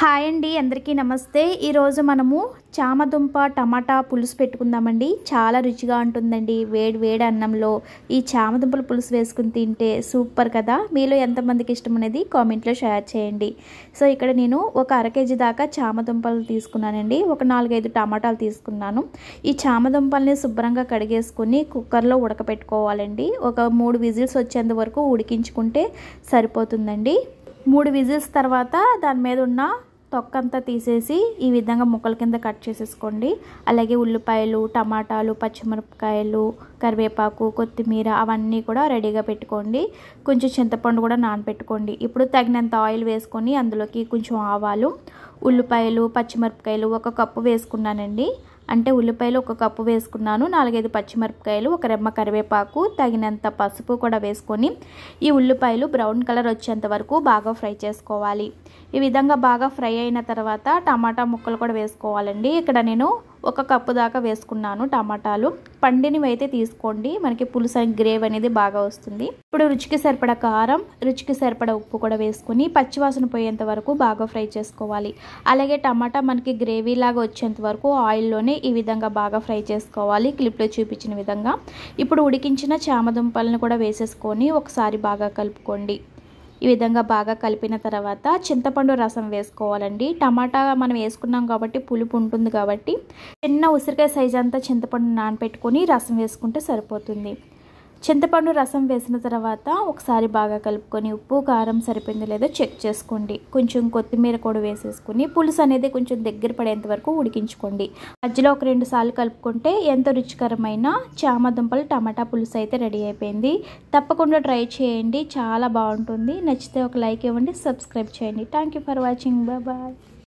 hi అండి అందరికీ నమస్తే ఈరోజు మనము చామదుంప టమాటా పులుసు పెట్టుకుందామండి చాలా రుచిగా ఉంటుందండి వేడి వేడి అన్నంలో ఈ చామదుంపల పులుసు వేసుకుని తింటే సూపర్ కదా మీలో ఎంతమందికి ఇష్టం అనేది కామెంట్లో షేర్ చేయండి సో ఇక్కడ నేను ఒక అర కేజీ దాకా చామదుంపలు తీసుకున్నానండి ఒక నాలుగైదు టమాటాలు తీసుకున్నాను ఈ చామదుంపల్ని శుభ్రంగా కడిగేసుకుని కుక్కర్లో ఉడకపెట్టుకోవాలండి ఒక మూడు విజిల్స్ వచ్చేంత వరకు ఉడికించుకుంటే సరిపోతుందండి మూడు విజిల్స్ తర్వాత దాని మీద ఉన్న తొక్కంతా తీసేసి ఈ విధంగా ముక్కల కింద కట్ చేసేసుకోండి అలాగే ఉల్లిపాయలు టమాటాలు పచ్చిమిరపకాయలు కరివేపాకు కొత్తిమీర అవన్నీ కూడా రెడీగా పెట్టుకోండి కొంచెం చింతపండు కూడా నానబెట్టుకోండి ఇప్పుడు తగినంత ఆయిల్ వేసుకొని అందులోకి కొంచెం ఆవాలు ఉల్లిపాయలు పచ్చిమిరపకాయలు ఒక కప్పు వేసుకున్నానండి అంటే ఉల్లిపాయలు ఒక కప్పు వేసుకున్నాను నాలుగైదు పచ్చిమిరపకాయలు ఒక రెమ్మ కరివేపాకు తగినంత పసుపు కూడా వేసుకొని ఈ ఉల్లిపాయలు బ్రౌన్ కలర్ వచ్చేంత వరకు బాగా ఫ్రై చేసుకోవాలి ఈ విధంగా బాగా ఫ్రై అయిన తర్వాత టమాటా ముక్కలు కూడా వేసుకోవాలండి ఇక్కడ నేను ఒక కప్పు దాకా వేసుకున్నాను టమాటాలు పండినవి అయితే తీసుకోండి మనకి పులుసు గ్రేవ్ అనేది బాగా వస్తుంది ఇప్పుడు రుచికి సరిపడ కారం రుచికి సరిపడ ఉప్పు కూడా వేసుకుని పచ్చివాసన పోయేంత వరకు బాగా ఫ్రై చేసుకోవాలి అలాగే టమాటా మనకి గ్రేవీ లాగా వచ్చేంత వరకు ఆయిల్లోనే ఈ విధంగా బాగా ఫ్రై చేసుకోవాలి క్లిప్లో చూపించిన విధంగా ఇప్పుడు ఉడికించిన చామదుంపలను కూడా వేసేసుకొని ఒకసారి బాగా కలుపుకోండి ఈ విధంగా బాగా కలిపిన తర్వాత చింతపండు రసం వేసుకోవాలండి టమాటా మనం వేసుకున్నాం కాబట్టి పులుపు ఉంటుంది కాబట్టి చిన్న ఉసిరికాయ సైజ్ అంతా చింతపండు నానపెట్టుకొని రసం వేసుకుంటే సరిపోతుంది చింతపండు రసం వేసిన తర్వాత ఒకసారి బాగా కలుపుకొని ఉప్పు కారం సరిపోయింది లేదో చెక్ చేసుకోండి కొంచెం కొత్తిమీర కూడా వేసేసుకుని పులుసు అనేది కొంచెం దగ్గర పడేంత వరకు ఉడికించుకోండి మధ్యలో ఒక రెండు సార్లు కలుపుకుంటే ఎంతో రుచికరమైన చామ దుంపలు టమాటా పులుసు అయితే రెడీ అయిపోయింది తప్పకుండా ట్రై చేయండి చాలా బాగుంటుంది నచ్చితే ఒక లైక్ ఇవ్వండి సబ్స్క్రైబ్ చేయండి thank you for watching bye